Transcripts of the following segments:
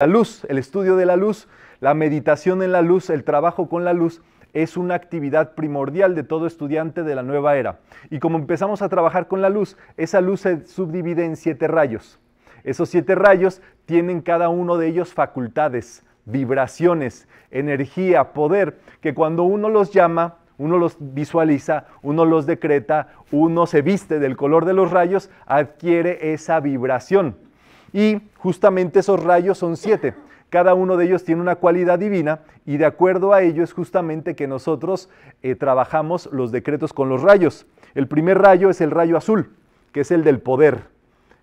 La luz, el estudio de la luz, la meditación en la luz, el trabajo con la luz es una actividad primordial de todo estudiante de la nueva era. Y como empezamos a trabajar con la luz, esa luz se subdivide en siete rayos. Esos siete rayos tienen cada uno de ellos facultades, vibraciones, energía, poder, que cuando uno los llama, uno los visualiza, uno los decreta, uno se viste del color de los rayos, adquiere esa vibración y justamente esos rayos son siete. Cada uno de ellos tiene una cualidad divina y de acuerdo a ello es justamente que nosotros eh, trabajamos los decretos con los rayos. El primer rayo es el rayo azul, que es el del poder,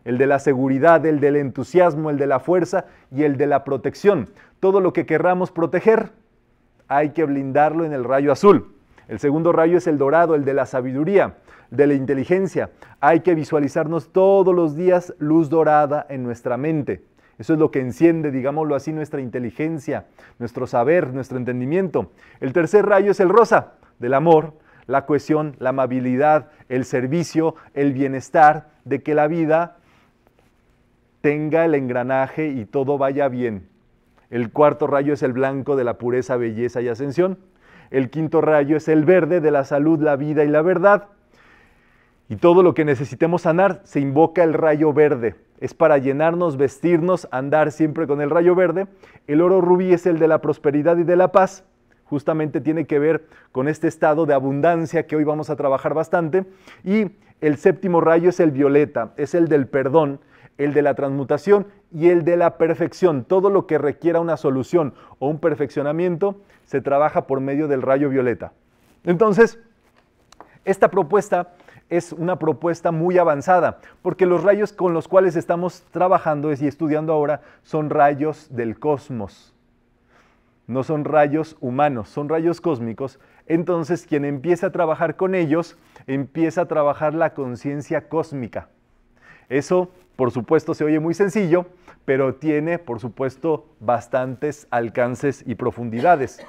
el de la seguridad, el del entusiasmo, el de la fuerza y el de la protección. Todo lo que querramos proteger hay que blindarlo en el rayo azul. El segundo rayo es el dorado, el de la sabiduría, de la inteligencia. Hay que visualizarnos todos los días luz dorada en nuestra mente. Eso es lo que enciende, digámoslo así, nuestra inteligencia, nuestro saber, nuestro entendimiento. El tercer rayo es el rosa, del amor, la cohesión, la amabilidad, el servicio, el bienestar, de que la vida tenga el engranaje y todo vaya bien. El cuarto rayo es el blanco de la pureza, belleza y ascensión. El quinto rayo es el verde de la salud, la vida y la verdad. Y todo lo que necesitemos sanar se invoca el rayo verde. Es para llenarnos, vestirnos, andar siempre con el rayo verde. El oro rubí es el de la prosperidad y de la paz. Justamente tiene que ver con este estado de abundancia que hoy vamos a trabajar bastante. Y el séptimo rayo es el violeta, es el del perdón, el de la transmutación y el de la perfección. Todo lo que requiera una solución o un perfeccionamiento se trabaja por medio del rayo violeta. Entonces, esta propuesta es una propuesta muy avanzada, porque los rayos con los cuales estamos trabajando y estudiando ahora son rayos del cosmos. No son rayos humanos, son rayos cósmicos. Entonces quien empieza a trabajar con ellos, empieza a trabajar la conciencia cósmica. Eso, por supuesto, se oye muy sencillo, pero tiene, por supuesto, bastantes alcances y profundidades.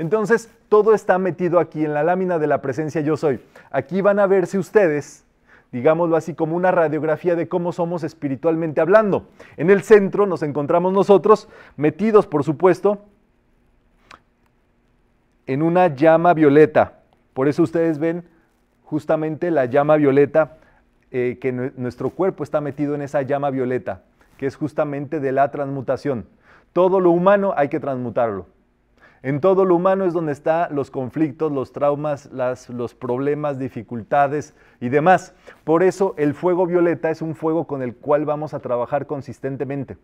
Entonces, todo está metido aquí en la lámina de la presencia yo soy. Aquí van a verse ustedes, digámoslo así, como una radiografía de cómo somos espiritualmente hablando. En el centro nos encontramos nosotros, metidos, por supuesto, en una llama violeta. Por eso ustedes ven justamente la llama violeta, eh, que nuestro cuerpo está metido en esa llama violeta, que es justamente de la transmutación. Todo lo humano hay que transmutarlo. En todo lo humano es donde están los conflictos, los traumas, los problemas, dificultades y demás. Por eso el fuego violeta es un fuego con el cual vamos a trabajar consistentemente.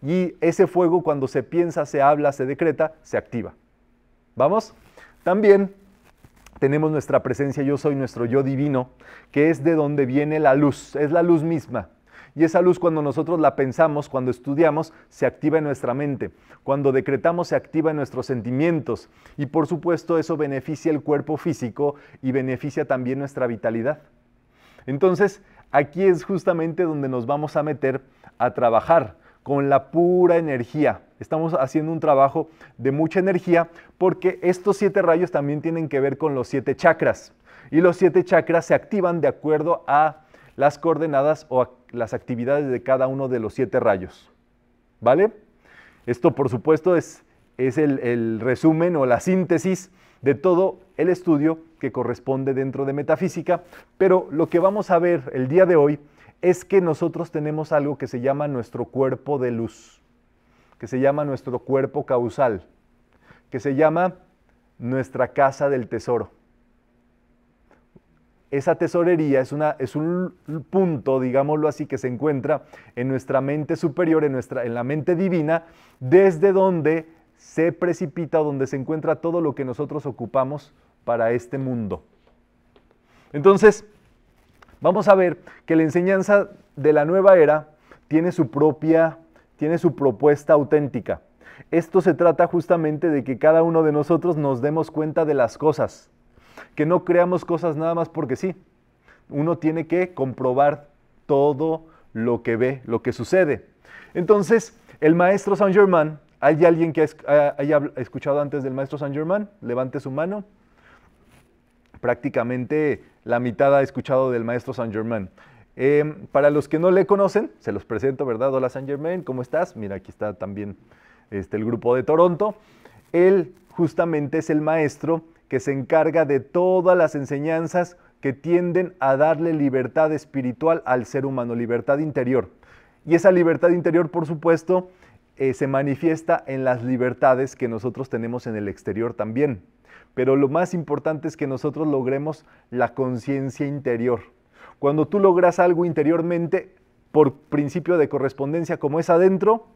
Y ese fuego cuando se piensa, se habla, se decreta, se activa. ¿Vamos? También tenemos nuestra presencia yo soy, nuestro yo divino, que es de donde viene la luz, es la luz misma. Y esa luz cuando nosotros la pensamos, cuando estudiamos, se activa en nuestra mente. Cuando decretamos, se activa en nuestros sentimientos. Y por supuesto eso beneficia el cuerpo físico y beneficia también nuestra vitalidad. Entonces, aquí es justamente donde nos vamos a meter a trabajar con la pura energía. Estamos haciendo un trabajo de mucha energía porque estos siete rayos también tienen que ver con los siete chakras. Y los siete chakras se activan de acuerdo a las coordenadas o las actividades de cada uno de los siete rayos. ¿Vale? Esto, por supuesto, es, es el resumen o la síntesis de todo el estudio que corresponde dentro de metafísica, pero lo que vamos a ver el día de hoy es que nosotros tenemos algo que se llama nuestro cuerpo de luz, que se llama nuestro cuerpo causal, que se llama nuestra casa del tesoro esa tesorería es, una, es un punto, digámoslo así, que se encuentra en nuestra mente superior, en, nuestra, en la mente divina, desde donde se precipita, donde se encuentra todo lo que nosotros ocupamos para este mundo. Entonces, vamos a ver que la enseñanza de la nueva era tiene su propia, tiene su propuesta auténtica. Esto se trata justamente de que cada uno de nosotros nos demos cuenta de las cosas, que no creamos cosas nada más porque sí. Uno tiene que comprobar todo lo que ve, lo que sucede. Entonces, el maestro Saint Germain, ¿hay alguien que haya escuchado antes del maestro Saint Germain? Levante su mano. Prácticamente la mitad ha escuchado del maestro Saint Germain. Em, para los que no le conocen, se los presento, ¿verdad? Hola Saint Germain, ¿cómo estás? Mira, aquí está también este, el grupo de Toronto. Él justamente es el maestro que se encarga de todas las enseñanzas que tienden a darle libertad espiritual al ser humano, libertad interior. Y esa libertad interior, por supuesto, eh, se manifiesta en las libertades que nosotros tenemos en el exterior también. Pero lo más importante es que nosotros logremos la conciencia interior. Cuando tú logras algo interiormente, por principio de correspondencia, como es adentro,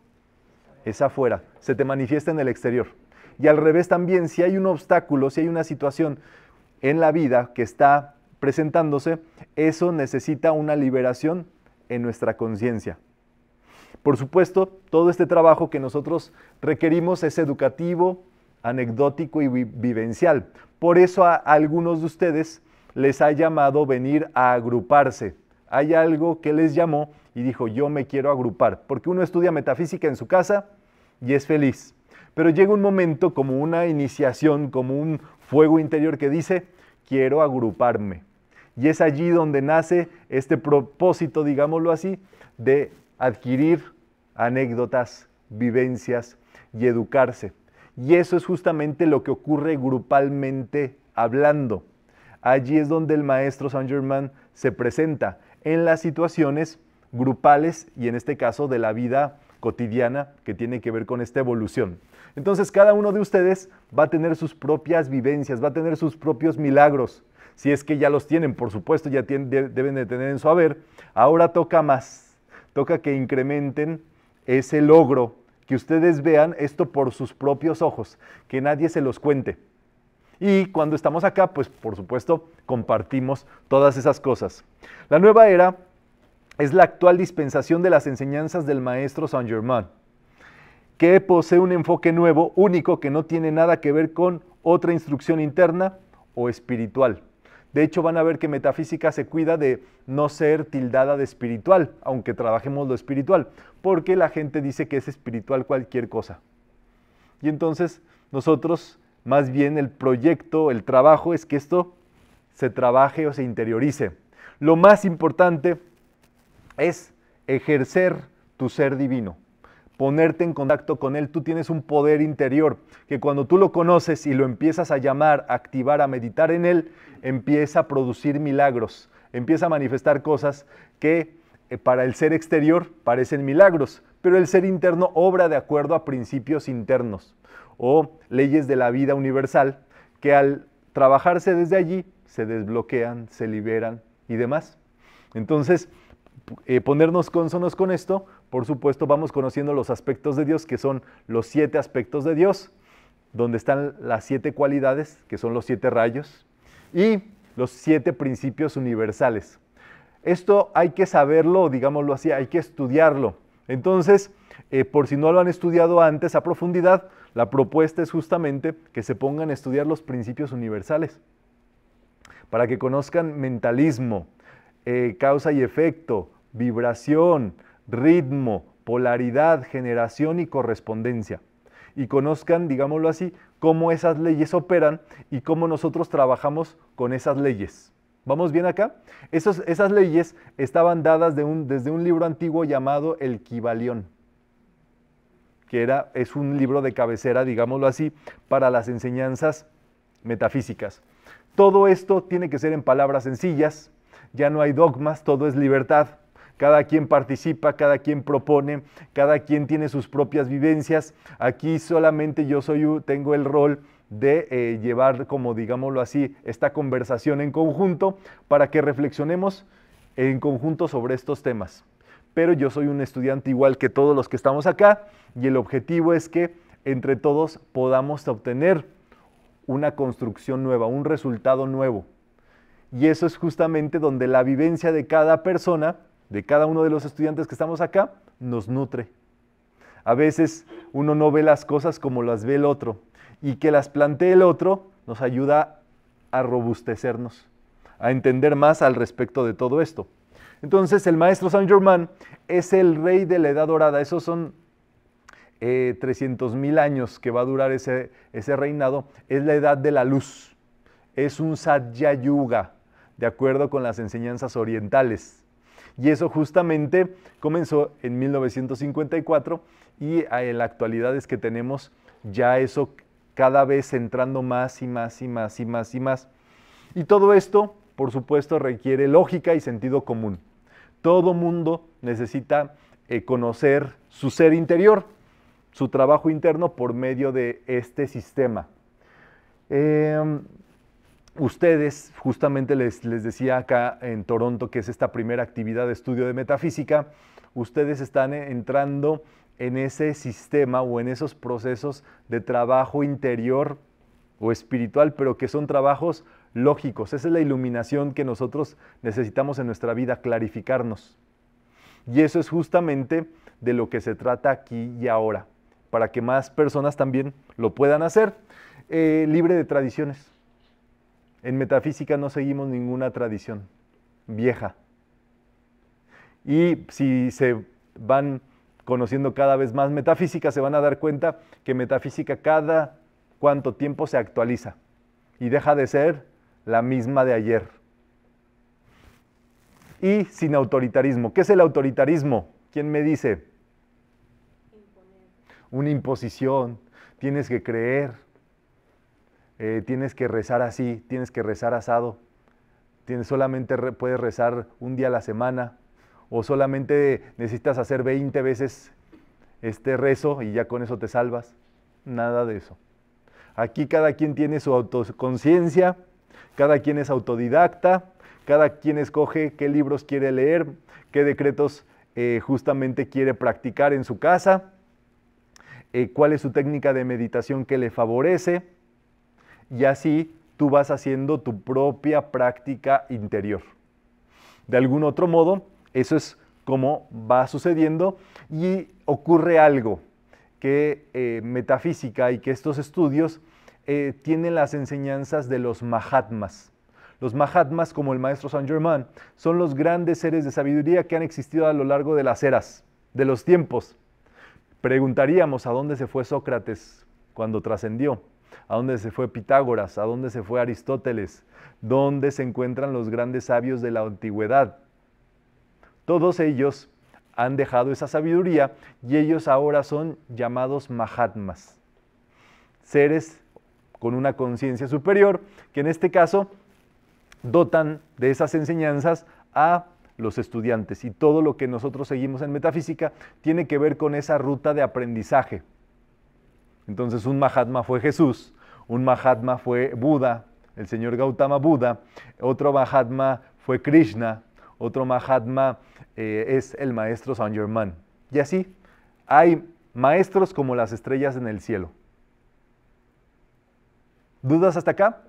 es afuera, se te manifiesta en el exterior. Y al revés también, si hay un obstáculo, si hay una situación en la vida que está presentándose, eso necesita una liberación en nuestra conciencia. Por supuesto, todo este trabajo que nosotros requerimos es educativo, anecdótico y vivencial. Por eso a algunos de ustedes les ha llamado venir a agruparse. Hay algo que les llamó y dijo, yo me quiero agrupar, porque uno estudia metafísica en su casa y es feliz. Pero llega un momento como una iniciación, como un fuego interior que dice, quiero agruparme. Y es allí donde nace este propósito, digámoslo así, de adquirir anécdotas, vivencias y educarse. Y eso es justamente lo que ocurre grupalmente hablando. Allí es donde el maestro Saint Germain se presenta en las situaciones grupales y en este caso de la vida cotidiana que tiene que ver con esta evolución. Entonces cada uno de ustedes va a tener sus propias vivencias, va a tener sus propios milagros. Si es que ya los tienen, por supuesto, ya deben de tener en su haber. Ahora toca más, toca que incrementen ese logro, que ustedes vean esto por sus propios ojos, que nadie se los cuente. Y cuando estamos acá, pues por supuesto, compartimos todas esas cosas. La nueva era es la actual dispensación de las enseñanzas del maestro Saint Germain que posee un enfoque nuevo, único, que no tiene nada que ver con otra instrucción interna o espiritual. De hecho, van a ver que metafísica se cuida de no ser tildada de espiritual, aunque trabajemos lo espiritual, porque la gente dice que es espiritual cualquier cosa. Y entonces nosotros, más bien el proyecto, el trabajo es que esto se trabaje o se interiorice. Lo más importante es ejercer tu ser divino ponerte en contacto con Él, tú tienes un poder interior que cuando tú lo conoces y lo empiezas a llamar, a activar, a meditar en Él, empieza a producir milagros, empieza a manifestar cosas que eh, para el ser exterior parecen milagros, pero el ser interno obra de acuerdo a principios internos o leyes de la vida universal que al trabajarse desde allí se desbloquean, se liberan y demás. Entonces, eh, ponernos consonos con esto, por supuesto vamos conociendo los aspectos de Dios, que son los siete aspectos de Dios, donde están las siete cualidades, que son los siete rayos, y los siete principios universales. Esto hay que saberlo, digámoslo así, hay que estudiarlo. Entonces, eh, por si no lo han estudiado antes a profundidad, la propuesta es justamente que se pongan a estudiar los principios universales, para que conozcan mentalismo, eh, causa y efecto, vibración, ritmo, polaridad, generación y correspondencia. Y conozcan, digámoslo así, cómo esas leyes operan y cómo nosotros trabajamos con esas leyes. ¿Vamos bien acá? esas leyes estaban dadas desde un libro antiguo llamado El Kibalión, que era, es un libro de cabecera, digámoslo así, para las enseñanzas metafísicas. Todo esto tiene que ser en palabras sencillas, ya no hay dogmas, todo es libertad cada quien participa, cada quien propone, cada quien tiene sus propias vivencias. Aquí solamente yo soy, tengo el rol de eh, llevar, como digámoslo así, esta conversación en conjunto para que reflexionemos en conjunto sobre estos temas. Pero yo soy un estudiante igual que todos los que estamos acá y el objetivo es que entre todos podamos obtener una construcción nueva, un resultado nuevo. Y eso es justamente donde la vivencia de cada persona de cada uno de los estudiantes que estamos acá nos nutre. A veces uno no ve las cosas como las ve el otro y que las plantee el otro nos ayuda a robustecernos, a entender más al respecto de todo esto. Entonces el maestro san Germain es el rey de la Edad Dorada, esos son eh, mil años que va a durar ese, reinado, es la Edad de la Luz, es un Yuga, de acuerdo con las enseñanzas orientales. Y eso justamente comenzó en 1954 y ah, en la actualidad es que tenemos ya eso cada vez entrando más y más y más y más y más. Y todo esto, por supuesto, requiere lógica y sentido común. Todo mundo necesita eh, conocer su ser interior, su trabajo interno por medio de este sistema. Em, ustedes, justamente les, decía acá en Toronto, que es esta primera actividad de estudio de metafísica, ustedes están e, entrando en ese sistema o en esos procesos de trabajo interior o espiritual, pero que son trabajos lógicos. Esa es la iluminación que nosotros necesitamos en nuestra vida, clarificarnos. Y eso es justamente de lo que se trata aquí y ahora, para que más personas también lo puedan hacer, eh, libre de tradiciones. En metafísica no seguimos ninguna tradición vieja. Y si se van conociendo cada vez más metafísica, se van a dar cuenta que metafísica cada cuánto tiempo se actualiza y deja de ser la misma de ayer. Y sin autoritarismo. ¿Qué es el autoritarismo? ¿Quién me dice? Una imposición. Tienes que creer. Eh, tienes que rezar así, tienes que rezar asado, tienes, solamente puedes rezar un día a la semana, o solamente necesitas hacer 20 veces este rezo y ya con eso te salvas. Nada de eso. Aquí cada quien tiene su autoconciencia, cada quien es autodidacta, cada quien escoge qué libros quiere leer, qué decretos eh, justamente quiere practicar en su casa, eh, cuál es su técnica de meditación que le favorece y así tú vas haciendo tu propia práctica interior. De algún otro modo, eso es como va sucediendo y ocurre algo que eh, metafísica y que estos estudios eh, tienen las enseñanzas de los Mahatmas. Los Mahatmas, como el maestro Saint Germain, son los grandes seres de sabiduría que han existido a lo largo de las eras, de los tiempos. Preguntaríamos a dónde se fue Sócrates cuando trascendió. ¿A dónde se fue Pitágoras? ¿A dónde se fue Aristóteles? ¿Dónde se encuentran los grandes sabios de la antigüedad? Todos ellos han dejado esa sabiduría y ellos ahora son llamados Mahatmas, seres con una conciencia superior que en este caso dotan de esas enseñanzas a los estudiantes y todo lo que nosotros seguimos en metafísica tiene que ver con esa ruta de aprendizaje. Entonces un Mahatma fue Jesús, un Mahatma fue Buda, el señor Gautama Buda, otro Mahatma fue Krishna, otro Mahatma eh, es el maestro San Germán. Y así hay maestros como las estrellas en el cielo. ¿Dudas hasta acá?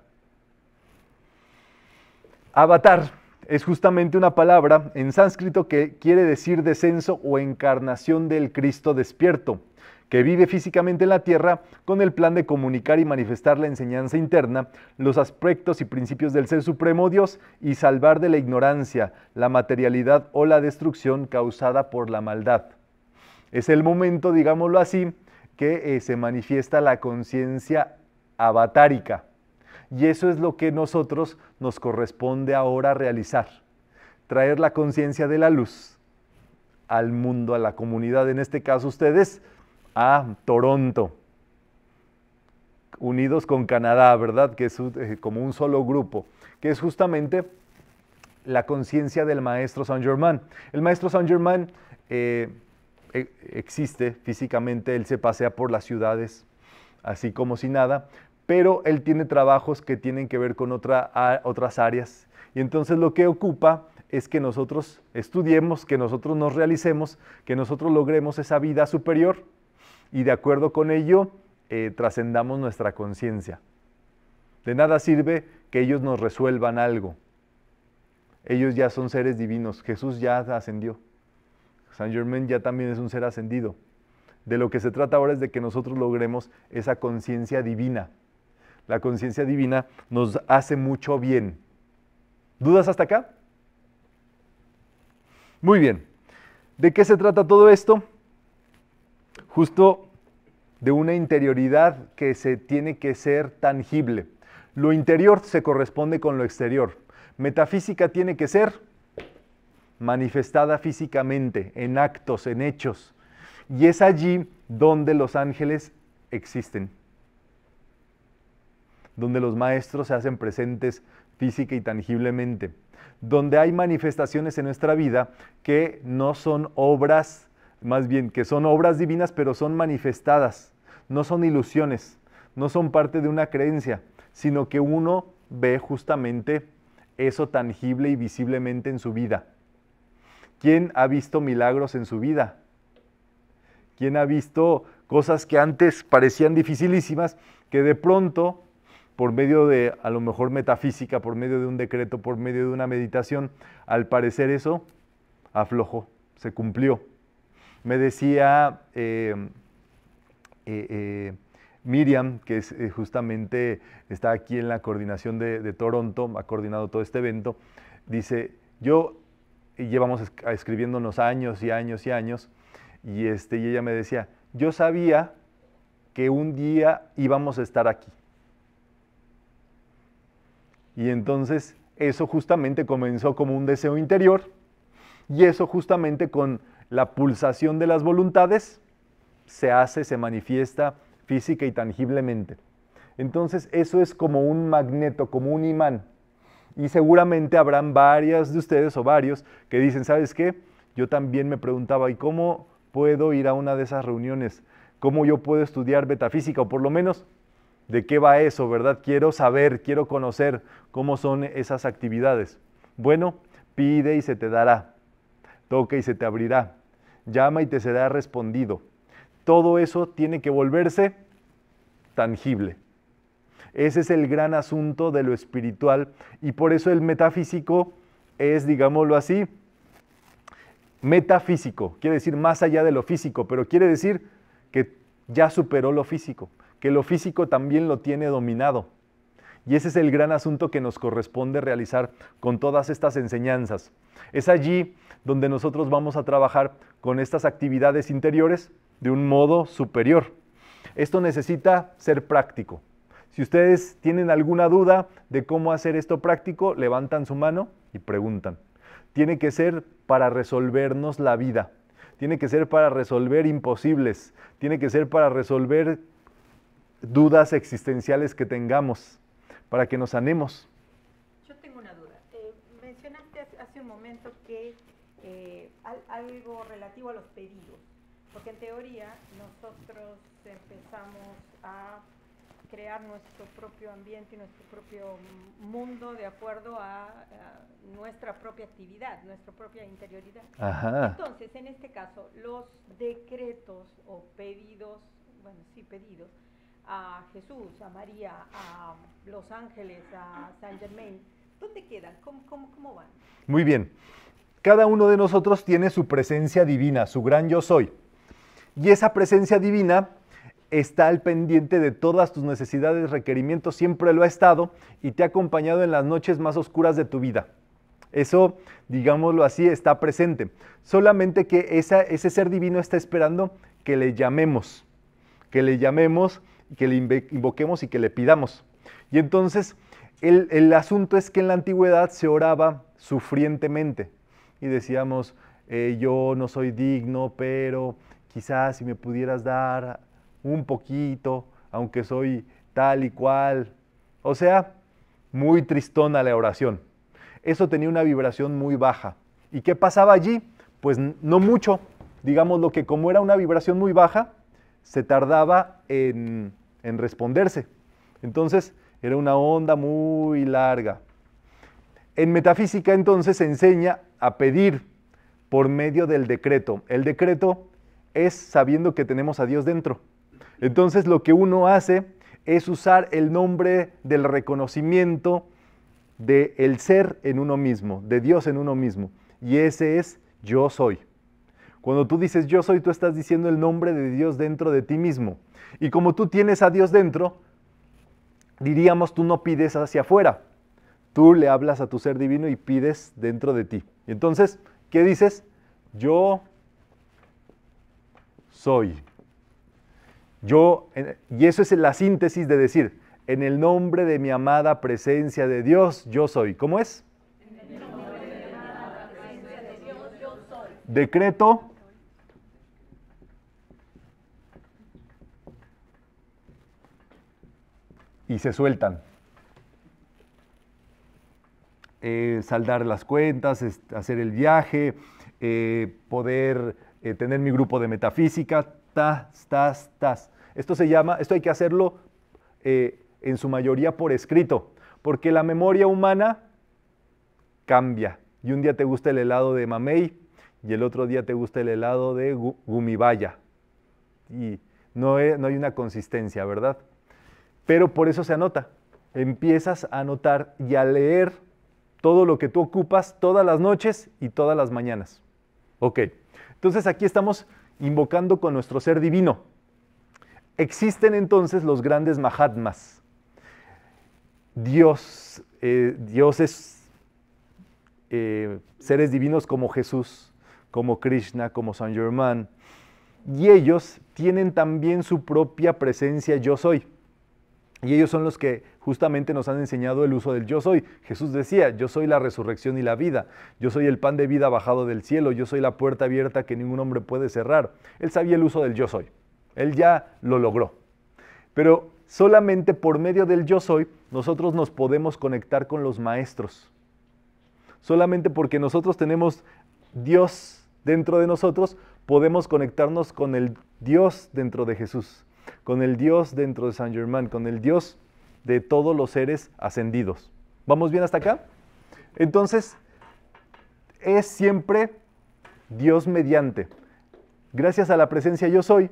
Avatar es justamente una palabra en sánscrito que quiere decir descenso o encarnación del Cristo despierto que vive físicamente en la Tierra con el plan de comunicar y manifestar la enseñanza interna, los aspectos y principios del Ser Supremo Dios y salvar de la ignorancia, la materialidad o la destrucción causada por la maldad. Es el momento, digámoslo así, que eh, se manifiesta la conciencia avatárica. Y eso es lo que nosotros nos corresponde ahora realizar, traer la conciencia de la luz al mundo, a la comunidad, en este caso ustedes, a Toronto, unidos con Canadá, ¿verdad? Que es eh, como un solo grupo, que es justamente la conciencia del maestro Saint Germain. El maestro Saint Germain eh, e, existe físicamente, él se pasea por las ciudades así como si nada, pero él tiene trabajos que tienen que ver con otra, otras áreas. Y entonces lo que ocupa es que nosotros estudiemos, que nosotros nos realicemos, que nosotros logremos esa vida superior y de acuerdo con ello eh, trascendamos nuestra conciencia. De nada sirve que ellos nos resuelvan algo. Ellos ya son seres divinos. Jesús ya ascendió. San Germain ya también es un ser ascendido. De lo que se trata ahora es de que nosotros logremos esa conciencia divina. La conciencia divina nos hace mucho bien. ¿Dudas hasta acá? Muy bien. ¿De qué se trata todo esto? justo de una interioridad que se tiene que ser tangible. Lo interior se corresponde con lo exterior. Metafísica tiene que ser manifestada físicamente, en actos, en hechos. Y es allí donde los ángeles existen, donde los maestros se hacen presentes física y tangiblemente, donde hay manifestaciones en nuestra vida que no son obras más bien que son obras divinas, pero son manifestadas, no son ilusiones, no son parte de una creencia, sino que uno ve justamente eso tangible y visiblemente en su vida. ¿Quién ha visto milagros en su vida? ¿Quién ha visto cosas que antes parecían dificilísimas, que de pronto, por medio de a lo mejor metafísica, por medio de un decreto, por medio de una meditación, al parecer eso aflojó, se cumplió? Me decía eh, eh, eh, Miriam, que es, justamente está aquí en la coordinación de, Toronto, ha coordinado todo este evento, dice, yo llevamos escribiéndonos años y años y años, y, este, y ella me decía, yo sabía que un día íbamos a estar aquí. Y entonces eso justamente comenzó como un deseo interior, y eso justamente con la pulsación de las voluntades se hace, se manifiesta física y tangiblemente. Entonces eso es como un magneto, como un imán. Y seguramente habrán varias de ustedes o varios que dicen, ¿sabes qué? Yo también me preguntaba, ¿y cómo puedo ir a una de esas reuniones? ¿Cómo yo puedo estudiar metafísica? O por lo menos, ¿de qué va eso, verdad? Quiero saber, quiero conocer cómo son esas actividades. Bueno, pide y se te dará. Toca y se te abrirá llama y te será respondido. Todo eso tiene que volverse tangible. Ese es el gran asunto de lo espiritual y por eso el metafísico es, digámoslo así, metafísico. Quiere decir más allá de lo físico, pero quiere decir que ya superó lo físico, que lo físico también lo tiene dominado. Y ese es el gran asunto que nos corresponde realizar con todas estas enseñanzas. Es allí donde nosotros vamos a trabajar con estas actividades interiores de un modo superior. Esto necesita ser práctico. Si ustedes tienen alguna duda de cómo hacer esto práctico, levantan su mano y preguntan. Tiene que ser para resolvernos la vida. Tiene que ser para resolver imposibles. Tiene que ser para resolver dudas existenciales que tengamos para que nos anemos. Yo tengo una duda. Eh, mencionaste hace un momento que eh, algo relativo a los pedidos, porque en teoría nosotros empezamos a crear nuestro propio ambiente y nuestro propio mundo de acuerdo a, nuestra propia actividad, nuestra propia interioridad. Entonces, en este caso, los decretos o pedidos, bueno, sí, pedidos, a Jesús, a María, a Los Ángeles, a San Germain, ¿dónde quedan? ¿Cómo, van? Muy bien. Cada uno de nosotros tiene su presencia divina, su gran yo soy. Y esa presencia divina está al pendiente de todas tus necesidades, requerimientos, siempre lo ha estado y te ha acompañado en las noches más oscuras de tu vida. Eso, digámoslo así, está presente. Solamente que esa, ese ser divino está esperando que le llamemos, que le llamemos que le invoquemos y que le pidamos. Y entonces el, asunto es que en la antigüedad se oraba sufrientemente y decíamos, eh, yo no soy digno, pero quizás si me pudieras dar un poquito, aunque soy tal y cual. O sea, muy tristona la oración. Eso tenía una vibración muy baja. ¿Y qué pasaba allí? Pues no mucho. Digamos lo que como era una vibración muy baja, se tardaba en, responderse. Entonces, era una onda muy larga. En metafísica entonces se enseña a pedir por medio del decreto. El decreto es sabiendo que tenemos a Dios dentro. Entonces lo que uno hace es usar el nombre del reconocimiento del el ser en uno mismo, de Dios en uno mismo. Y ese es yo soy. Cuando tú dices yo soy, tú estás diciendo el nombre de Dios dentro de ti mismo. Y como tú tienes a Dios dentro, diríamos tú no pides hacia afuera. Tú le hablas a tu ser divino y pides dentro de ti. entonces, ¿qué dices? Yo soy. Yo, y eso es la síntesis de decir, en el nombre de mi amada presencia de Dios, yo soy. ¿Cómo es? En el nombre de mi amada presencia de Dios, yo soy. Decreto y se sueltan. Eh, saldar las cuentas, hacer el viaje, eh, poder eh, tener mi grupo de metafísica, tas, tas, tas. Esto se llama, esto hay que hacerlo en su mayoría por escrito, porque la memoria humana cambia. Y un día te gusta el helado de mamey y el otro día te gusta el helado de gumibaya. Y no hay una consistencia, ¿verdad? pero por eso se anota. Empiezas a anotar y a leer todo lo que tú ocupas todas las noches y todas las mañanas. Ok, entonces aquí estamos invocando con nuestro ser divino. Existen entonces los grandes Mahatmas. Dios, eh, dioses, eh, seres divinos como Jesús, como Krishna, como San Germán. Y ellos tienen también su propia presencia yo soy. Y ellos son los que justamente nos han enseñado el uso del yo soy. Jesús decía, yo soy la resurrección y la vida, yo soy el pan de vida bajado del cielo, yo soy la puerta abierta que ningún hombre puede cerrar. Él sabía el uso del yo soy, él ya lo logró. Pero solamente por medio del yo soy nosotros nos podemos conectar con los maestros. Solamente porque nosotros tenemos Dios dentro de nosotros, podemos conectarnos con el Dios dentro de Jesús con el Dios dentro de San Germain, con el Dios de todos los seres ascendidos. ¿Vamos bien hasta acá? Entonces, es siempre Dios mediante. Gracias a la presencia yo soy,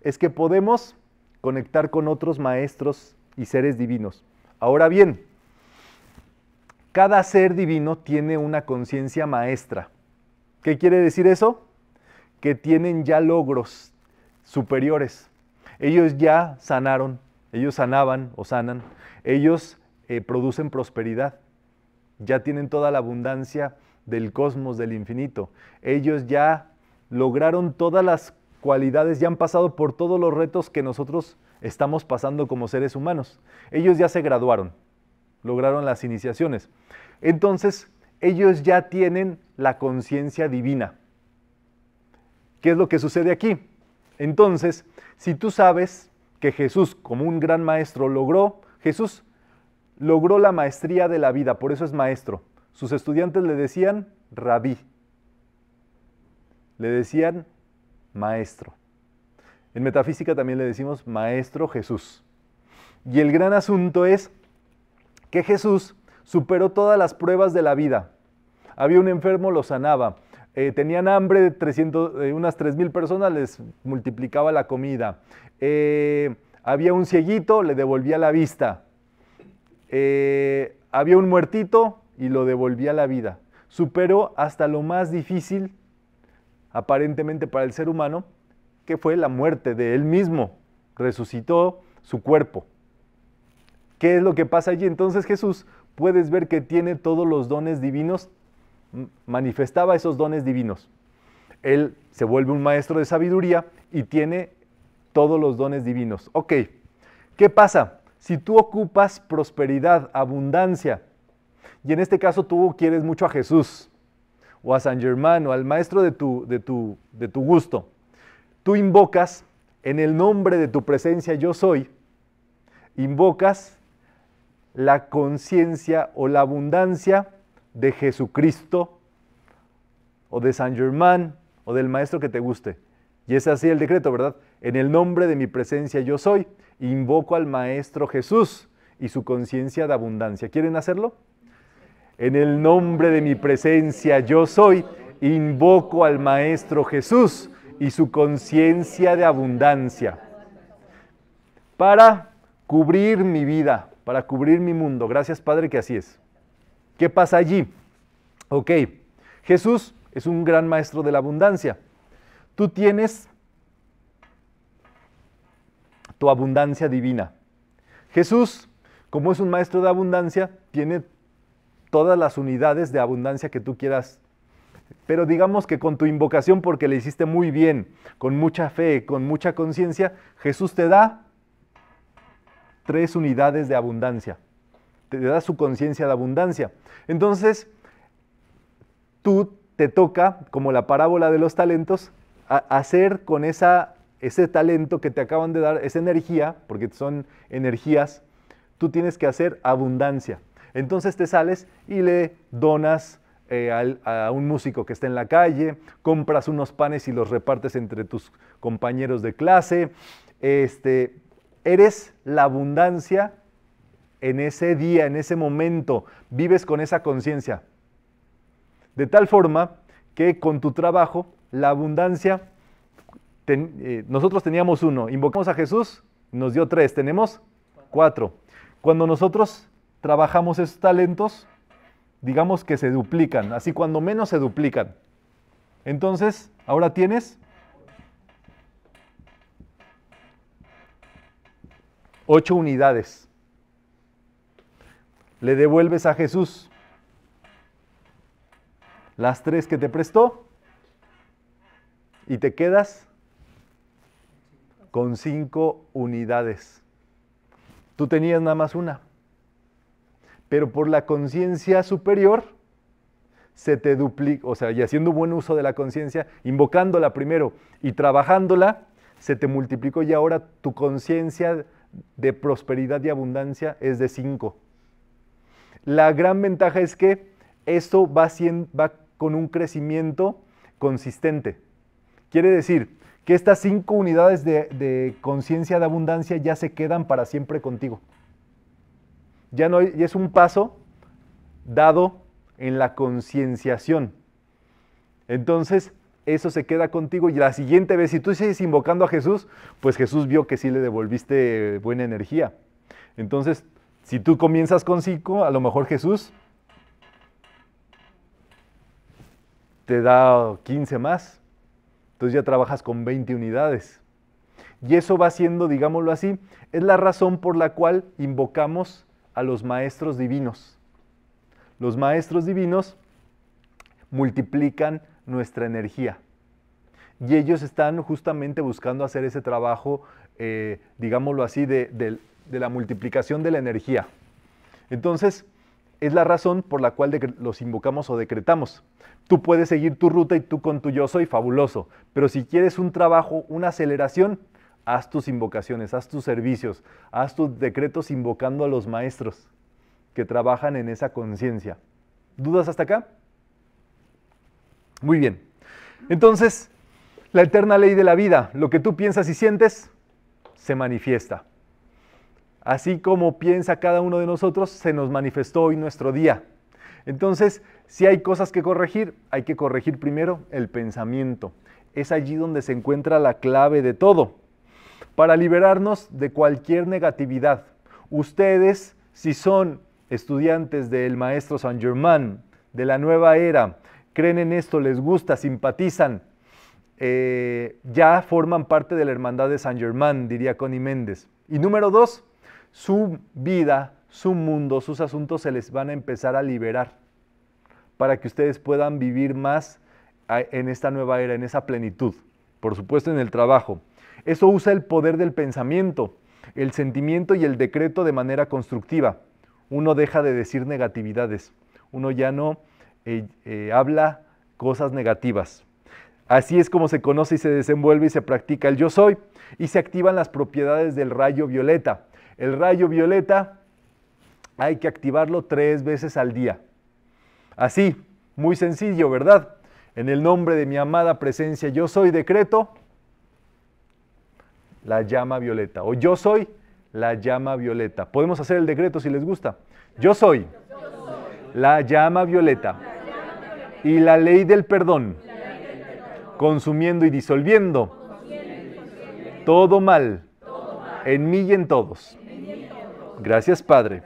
es que podemos conectar con otros maestros y seres divinos. Ahora bien, cada ser divino tiene una conciencia maestra. ¿Qué quiere decir eso? Que tienen ya logros superiores. Ellos ya sanaron, ellos sanaban o sanan, ellos eh, producen prosperidad, ya tienen toda la abundancia del cosmos, del infinito. Ellos ya lograron todas las cualidades, ya han pasado por todos los retos que nosotros estamos pasando como seres humanos. Ellos ya se graduaron, lograron las iniciaciones. Entonces, ellos ya tienen la conciencia divina. ¿Qué es lo que sucede aquí? Entonces, si tú sabes que Jesús, como un gran maestro, logró, Jesús logró la maestría de la vida, por eso es maestro. Sus estudiantes le decían rabí, le decían maestro. En metafísica también le decimos maestro Jesús. Y el gran asunto es que Jesús superó todas las pruebas de la vida. Había un enfermo, lo sanaba. Eh, tenían hambre, de 300, eh, unas 3.000 personas les multiplicaba la comida. Eh, había un cieguito, le devolvía la vista. había un muertito y lo devolvía la vida. Superó hasta lo más difícil, aparentemente para el ser humano, que fue la muerte de él mismo. Resucitó su cuerpo. ¿Qué es lo que pasa allí? Entonces Jesús, puedes ver que tiene todos los dones divinos manifestaba esos dones divinos. Él se vuelve un maestro de sabiduría y tiene todos los dones divinos. Ok, ¿qué pasa? Si tú ocupas prosperidad, abundancia, y en este caso tú quieres mucho a Jesús, o a San Germán, o al maestro de tu, de tu, de tu gusto, tú invocas en el nombre de tu presencia yo soy, invocas la conciencia o la abundancia de Jesucristo o de San Germán o del maestro que te guste. Y es así el decreto, ¿verdad? En el nombre de mi presencia yo soy, invoco al maestro Jesús y su conciencia de abundancia. ¿Quieren hacerlo? En el nombre de mi presencia yo soy, invoco al maestro Jesús y su conciencia de abundancia para cubrir mi vida, para cubrir mi mundo. Gracias Padre que así es. ¿Qué pasa allí? Ok, Jesús es un gran maestro de la abundancia. Tú tienes tu abundancia divina. Jesús, como es un maestro de abundancia, tiene todas las unidades de abundancia que tú quieras. Pero digamos que con tu invocación, porque le hiciste muy bien, con mucha fe, con mucha conciencia, Jesús te da tres unidades de abundancia te da su conciencia de abundancia. Entonces, tú te toca, como la parábola de los talentos, hacer con ese talento que te acaban de dar, esa energía, porque son energías, tú tienes que hacer abundancia. Entonces te sales y le donas eh, a un músico que está en la calle, compras unos panes y los repartes entre tus compañeros de clase. Este, eres la abundancia en ese día, en ese momento, vives con esa conciencia. De tal forma que con tu trabajo, la abundancia, eh, nosotros teníamos uno, invocamos a Jesús, nos dio tres, tenemos cuatro. Cuando nosotros trabajamos esos talentos, digamos que se duplican, así cuando menos se duplican. Entonces, ahora tienes ocho unidades le devuelves a Jesús las tres que te prestó y te quedas con cinco unidades. Tú tenías nada más una, pero por la conciencia superior se te duplica, o sea, y haciendo buen uso de la conciencia, invocándola primero y trabajándola, se te multiplicó y ahora tu conciencia de prosperidad y abundancia es de cinco. La gran ventaja es que esto va, con un crecimiento consistente. Quiere decir que estas cinco unidades de, conciencia de abundancia ya se quedan para siempre contigo. Ya no es un paso dado en la concienciación. Entonces, eso se queda contigo y la siguiente vez, si tú sigues invocando a Jesús, pues Jesús vio que sí le devolviste buena energía. Entonces, si tú comienzas con 5, a lo mejor Jesús te da 15 más. Entonces ya trabajas con 20 unidades. Y eso va siendo, digámoslo así, es la razón por la cual invocamos a los maestros divinos. Los maestros divinos multiplican nuestra energía. Y ellos están justamente buscando hacer ese trabajo, eh, digámoslo así, del de la multiplicación de la energía. Entonces, es la razón por la cual los invocamos o decretamos. Tú puedes seguir tu ruta y tú con tu yo soy fabuloso, pero si quieres un trabajo, una aceleración, haz tus invocaciones, haz tus servicios, haz tus decretos invocando a los maestros que trabajan en esa conciencia. ¿Dudas hasta acá? Muy bien. Entonces, la eterna ley de la vida, lo que tú piensas y sientes, se manifiesta así como piensa cada uno de nosotros, se nos manifestó hoy nuestro día. Entonces, si hay cosas que corregir, hay que corregir primero el pensamiento. Es allí donde se encuentra la clave de todo. Para liberarnos de cualquier negatividad, ustedes, si son estudiantes del maestro San Germán, de la nueva era, creen en esto, les gusta, simpatizan, eh, ya forman parte de la hermandad de San Germán, diría Connie Méndez. Y número dos, su vida, su mundo, sus asuntos se les van a empezar a liberar para que ustedes puedan vivir más en esta nueva era, en esa plenitud. Por supuesto, en el trabajo. Eso usa el poder del pensamiento, el sentimiento y el decreto de manera constructiva. Uno deja de decir negatividades. Uno ya no eh, eh, habla cosas negativas. Así es como se conoce y se desenvuelve y se practica el yo soy y se activan las propiedades del rayo violeta el rayo violeta hay que activarlo tres veces al día. Así, muy sencillo, ¿verdad? En el nombre de mi amada presencia, yo soy decreto la llama violeta. O yo soy la llama violeta. Podemos hacer el decreto si les gusta. Yo soy la llama violeta y la ley del perdón, consumiendo y disolviendo todo mal en mí y en todos. Gracias Padre,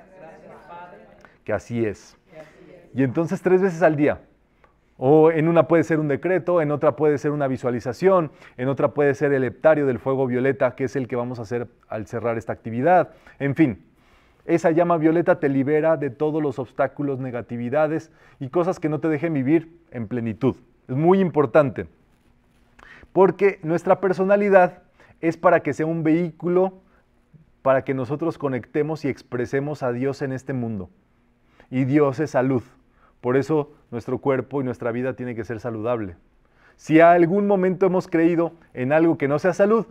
que así es. Y entonces tres veces al día. O en una puede ser un decreto, en otra puede ser una visualización, en otra puede ser el heptario del fuego violeta, que es el que vamos a hacer al cerrar esta actividad. En fin, esa llama violeta te libera de todos los obstáculos, negatividades y cosas que no te dejen vivir en plenitud. Es muy importante, porque nuestra personalidad es para que sea un vehículo para que nosotros conectemos y expresemos a Dios en este mundo. Y Dios es salud. Por eso nuestro cuerpo y nuestra vida tiene que ser saludable. Si a algún momento hemos creído en algo que no sea salud,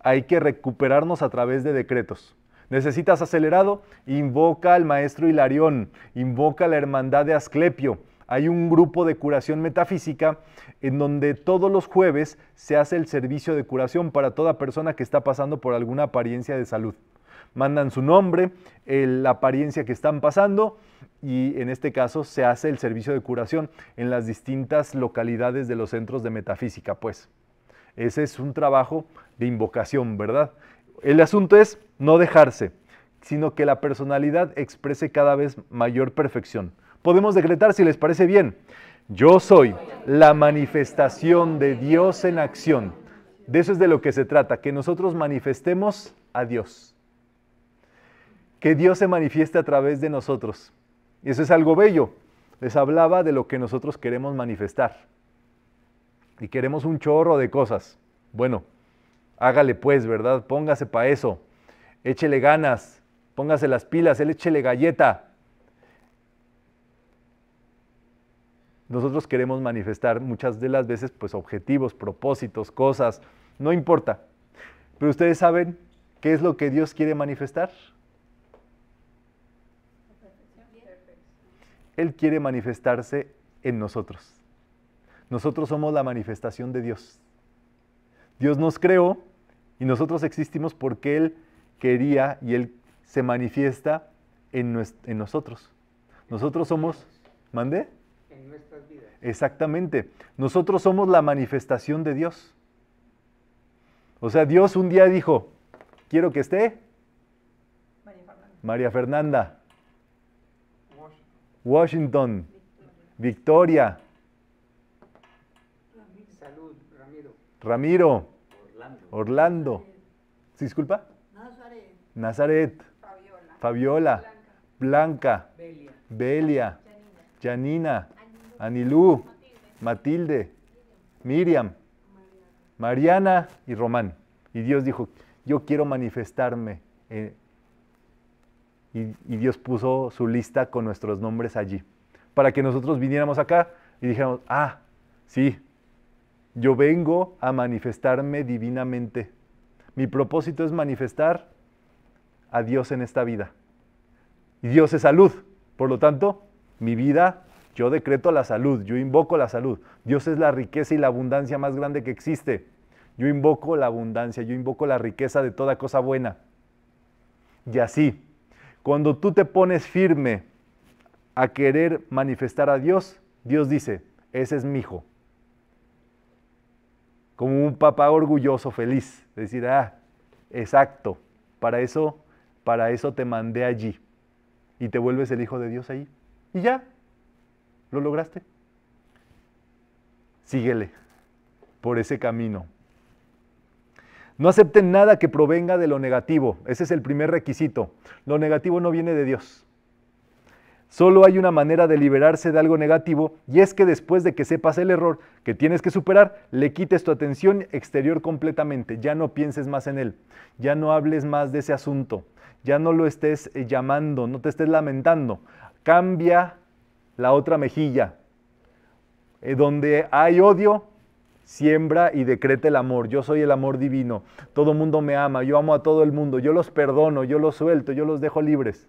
hay que recuperarnos a través de decretos. ¿Necesitas acelerado? Invoca al maestro Hilarión, invoca a la hermandad de Asclepio, hay un grupo de curación metafísica en donde todos los jueves se hace el servicio de curación para toda persona que está pasando por alguna apariencia de salud. Mandan su nombre, la apariencia que están pasando y en este caso se hace el servicio de curación en las distintas localidades de los centros de metafísica, pues. Ese es un trabajo de invocación, ¿verdad? El asunto es no dejarse, sino que la personalidad exprese cada vez mayor perfección. Podemos decretar si les parece bien. Yo soy la manifestación de Dios en acción. De eso es de lo que se trata, que nosotros manifestemos a Dios. Que Dios se manifieste a través de nosotros. Y eso es algo bello. Les hablaba de lo que nosotros queremos manifestar. Y queremos un chorro de cosas. Bueno, hágale pues, ¿verdad? Póngase para eso. Échele ganas. Póngase las pilas. él Échele galleta Nosotros queremos manifestar muchas de las veces pues objetivos, propósitos, cosas, no importa. Pero ustedes saben qué es lo que Dios quiere manifestar. Él quiere manifestarse en nosotros. Nosotros somos la manifestación de Dios. Dios nos creó y nosotros existimos porque Él quería y Él se manifiesta en, en nosotros. Nosotros somos, mandé, Exactamente. Nosotros somos la manifestación de Dios. O sea, Dios un día dijo, quiero que esté María Fernanda, Washington, Victoria, Salud, Ramiro, Ramiro. Orlando. Orlando. disculpa? Nazaret. Fabiola. Blanca. Belia. Belia. Janina. Anilú, Matilde, Miriam, Mariana y Román. Y Dios dijo, yo quiero manifestarme. Eh, y, y Dios puso su lista con nuestros nombres allí, para que nosotros viniéramos acá y dijéramos, ah, sí, yo vengo a manifestarme divinamente. Mi propósito es manifestar a Dios en esta vida. Y Dios es salud, por lo tanto, mi vida yo decreto la salud, yo invoco la salud. Dios es la riqueza y la abundancia más grande que existe. Yo invoco la abundancia, yo invoco la riqueza de toda cosa buena. Y así, cuando tú te pones firme a querer manifestar a Dios, Dios dice, ese es mi hijo. Como un papá orgulloso, feliz, decir, ah, exacto, para eso, para eso te mandé allí. Y te vuelves el hijo de Dios ahí. Y ya, ¿Lo lograste? Síguele por ese camino. No acepten nada que provenga de lo negativo. Ese es el primer requisito. Lo negativo no viene de Dios. Solo hay una manera de liberarse de algo negativo y es que después de que sepas el error que tienes que superar, le quites tu atención exterior completamente. Ya no pienses más en él, ya no hables más de ese asunto, ya no lo estés eh, llamando, no te estés lamentando. Cambia la otra mejilla. Eh, donde hay odio, siembra y decreta el amor. Yo soy el amor divino. Todo mundo me ama. Yo amo a todo el mundo. Yo los perdono, yo los suelto, yo los dejo libres.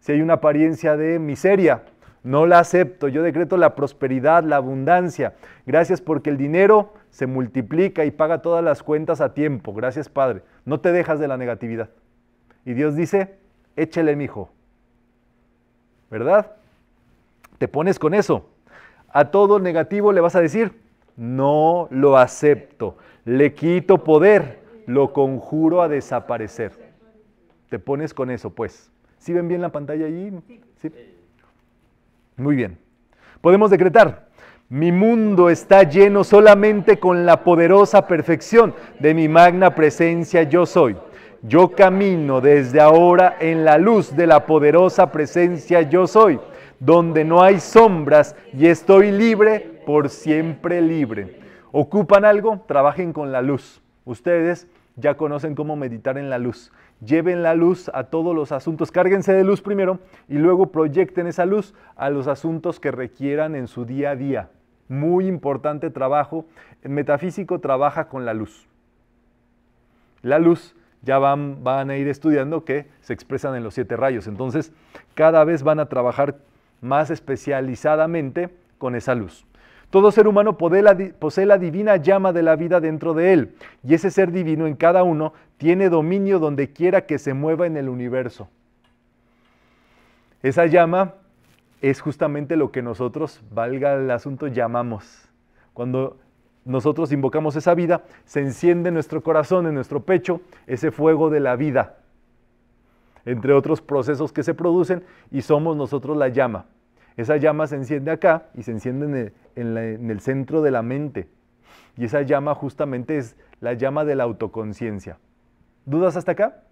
Si hay una apariencia de miseria, no la acepto. Yo decreto la prosperidad, la abundancia. Gracias porque el dinero se multiplica y paga todas las cuentas a tiempo. Gracias, Padre. No te dejas de la negatividad. Y Dios dice, échele, mi hijo. ¿Verdad? te pones con eso. A todo negativo le vas a decir, no lo acepto, le quito poder, lo conjuro a desaparecer. Te pones con eso, pues. ¿Sí ven bien la pantalla allí? ¿Sí? Muy bien. Podemos decretar, mi mundo está lleno solamente con la poderosa perfección de mi magna presencia yo soy. Yo camino desde ahora en la luz de la poderosa presencia yo soy donde no hay sombras y estoy libre, por siempre libre. ¿Ocupan algo? Trabajen con la luz. Ustedes ya conocen cómo meditar en la luz. Lleven la luz a todos los asuntos, cárguense de luz primero y luego proyecten esa luz a los asuntos que requieran en su día a día. Muy importante trabajo. El metafísico trabaja con la luz. La luz ya van, van a ir estudiando que se expresan en los siete rayos. Entonces, cada vez van a trabajar más especializadamente con esa luz. Todo ser humano posee la, divina llama de la vida dentro de él, y ese ser divino en cada uno tiene dominio donde quiera que se mueva en el universo. Esa llama es justamente lo que nosotros, valga el asunto, llamamos. Cuando nosotros invocamos esa vida, se enciende en nuestro corazón, en nuestro pecho, ese fuego de la vida entre otros procesos que se producen, y somos nosotros la llama. Esa llama se enciende acá y se enciende en el, centro de la mente. Y esa llama justamente es la llama de la autoconciencia. ¿Dudas hasta acá?